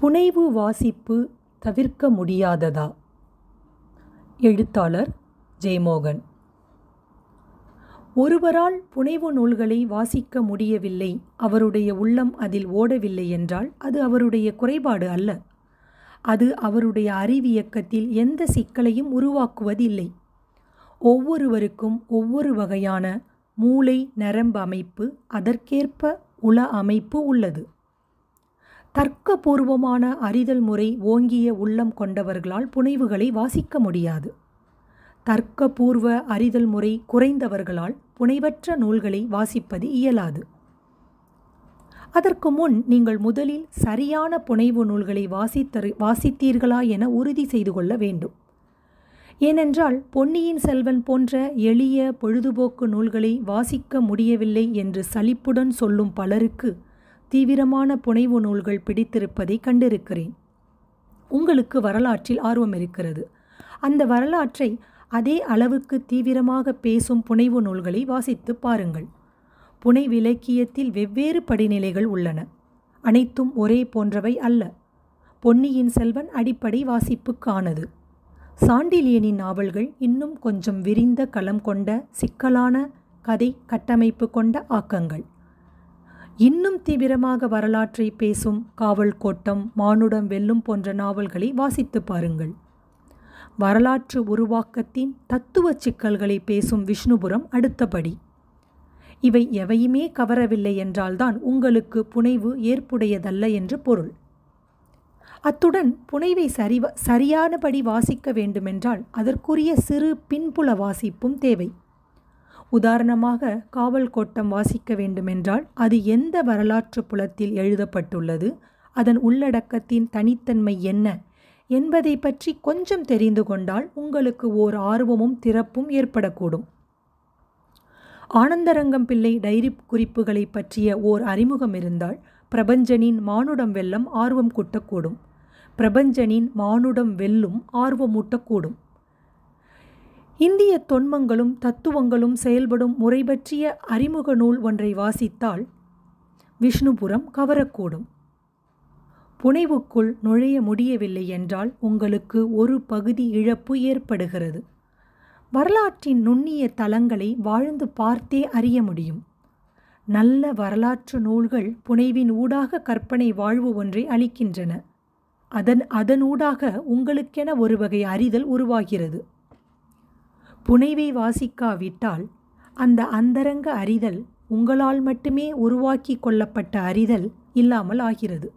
புனைவு வாசிப்பு தவிர்க்க முடியாததா எழுத்தாளர் ஜெயமோகன் ஒருவரால் புனைவு நூல்களை வாசிக்க முடியவில்லை அவருடைய உள்ளம் அதில் ஓடவில்லை என்றால் அது அவருடைய குறைபாடு அல்ல அது அவருடைய அறிவியக்கத்தில் எந்த சிக்கலையும் உருவாக்குவதில்லை ஒவ்வொருவருக்கும் ஒவ்வொரு வகையான மூளை நரம்பு அமைப்பு அதற்கேற்ப உள அமைப்பு உள்ளது தர்க்கபூர்வமான அறிதல் முறை ஓங்கிய உள்ளம் கொண்டவர்களால் புனைவுகளை வாசிக்க முடியாது தர்க்கபூர்வ அறிதல் முறை குறைந்தவர்களால் புனைவற்ற நூல்களை வாசிப்பது இயலாது அதற்கு முன் நீங்கள் முதலில் சரியான புனைவு நூல்களை வாசித்தரு வாசித்தீர்களா என உறுதி செய்து கொள்ள வேண்டும் ஏனென்றால் பொன்னியின் செல்வன் போன்ற எளிய பொழுதுபோக்கு நூல்களை வாசிக்க முடியவில்லை என்று சலிப்புடன் சொல்லும் பலருக்கு தீவிரமான புனைவு நூல்கள் பிடித்திருப்பதை கண்டிருக்கிறேன் உங்களுக்கு வரலாற்றில் ஆர்வம் இருக்கிறது அந்த வரலாற்றை அதே அளவுக்கு தீவிரமாக பேசும் புனைவு நூல்களை வாசித்து பாருங்கள் புனைவிலக்கியத்தில் வெவ்வேறு படிநிலைகள் உள்ளன அனைத்தும் ஒரே போன்றவை அல்ல பொன்னியின் செல்வன் அடிப்படை வாசிப்புக்கானது சாண்டிலியனின் நாவல்கள் இன்னும் கொஞ்சம் விரிந்த களம் கொண்ட சிக்கலான கதை கட்டமைப்பு கொண்ட ஆக்கங்கள் இன்னும் தீவிரமாக வரலாற்றை பேசும் காவல் கோட்டம் மானுடம் வெல்லும் போன்ற நாவல்களை வாசித்து பாருங்கள் வரலாற்று உருவாக்கத்தின் தத்துவ சிக்கல்களை பேசும் விஷ்ணுபுரம் அடுத்தபடி இவை எவையுமே கவரவில்லை என்றால்தான் உங்களுக்கு புனைவு ஏற்புடையதல்ல என்று பொருள் அத்துடன் புனைவை சரி சரியானபடி வாசிக்க வேண்டுமென்றால் அதற்குரிய சிறு பின்புல வாசிப்பும் தேவை உதாரணமாக காவல் கோட்டம் வாசிக்க வேண்டுமென்றால் அது எந்த வரலாற்று புலத்தில் எழுதப்பட்டுள்ளது அதன் உள்ளடக்கத்தின் தனித்தன்மை என்ன என்பதை பற்றி கொஞ்சம் தெரிந்து கொண்டால் உங்களுக்கு ஓர் ஆர்வமும் திறப்பும் ஏற்படக்கூடும் ஆனந்தரங்கம் பிள்ளை டைரி குறிப்புகளை பற்றிய ஓர் அறிமுகம் இருந்தால் பிரபஞ்சனின் மானுடம் வெல்லம் ஆர்வம் கூட்டக்கூடும் பிரபஞ்சனின் மானுடம் வெல்லும் ஆர்வமூட்டக்கூடும் இந்திய தொன்மங்களும் தத்துவங்களும் செயல்படும் முறை பற்றிய அறிமுக நூல் ஒன்றை வாசித்தால் விஷ்ணுபுரம் கவரக்கூடும் புனைவுக்குள் நுழைய முடியவில்லை என்றால் உங்களுக்கு ஒரு பகுதி இழப்பு ஏற்படுகிறது வரலாற்றின் நுண்ணிய தளங்களை வாழ்ந்து பார்த்தே அறிய முடியும் நல்ல வரலாற்று நூல்கள் புனைவின் ஊடாக கற்பனை வாழ்வு ஒன்றை அளிக்கின்றன அதன் அதனூடாக உங்களுக்கென ஒரு வகை அறிதல் உருவாகிறது புனைவை வாசிக்காவிட்டால் அந்த அந்தரங்க அறிதல் உங்களால் மட்டுமே உருவாக்கி கொள்ளப்பட்ட அறிதல் இல்லாமல் ஆகிறது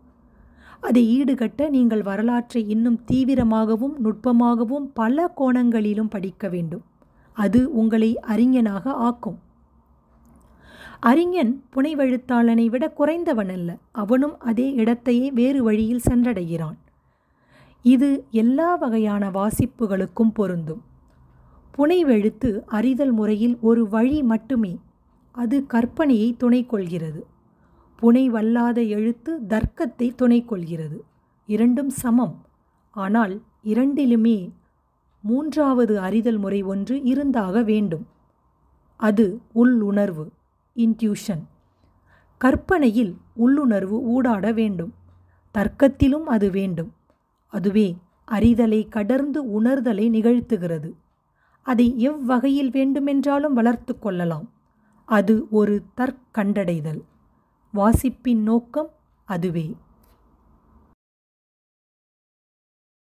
அதை ஈடுகட்ட நீங்கள் வரலாற்றை இன்னும் தீவிரமாகவும் நுட்பமாகவும் பல கோணங்களிலும் படிக்க வேண்டும் அது உங்களை அறிஞனாக ஆக்கும் அறிஞன் புனைவெழுத்தாளனை விட குறைந்தவன் அல்ல அவனும் அதே இடத்தையே வேறு வழியில் சென்றடைகிறான் இது எல்லா வகையான வாசிப்புகளுக்கும் பொருந்தும் புனைவெழுத்து அறிதல் முறையில் ஒரு வழி மட்டுமே அது கற்பனையை துணை கொள்கிறது புனைவல்லாத எழுத்து தர்க்கத்தை துணை கொள்கிறது இரண்டும் சமம் ஆனால் இரண்டிலுமே மூன்றாவது அறிதல் முறை ஒன்று இருந்தாக வேண்டும் அது உள்ளுணர்வு இன்ட்யூஷன் கற்பனையில் உள்ளுணர்வு ஊடாட வேண்டும் தர்க்கத்திலும் அது வேண்டும் அதுவே அறிதலை கடர்ந்து உணர்தலை நிகழ்த்துகிறது அதை எவ்வகையில் வேண்டுமென்றாலும் வளர்த்து கொள்ளலாம் அது ஒரு தற்கண்டடைதல் வாசிப்பின் நோக்கம் அதுவே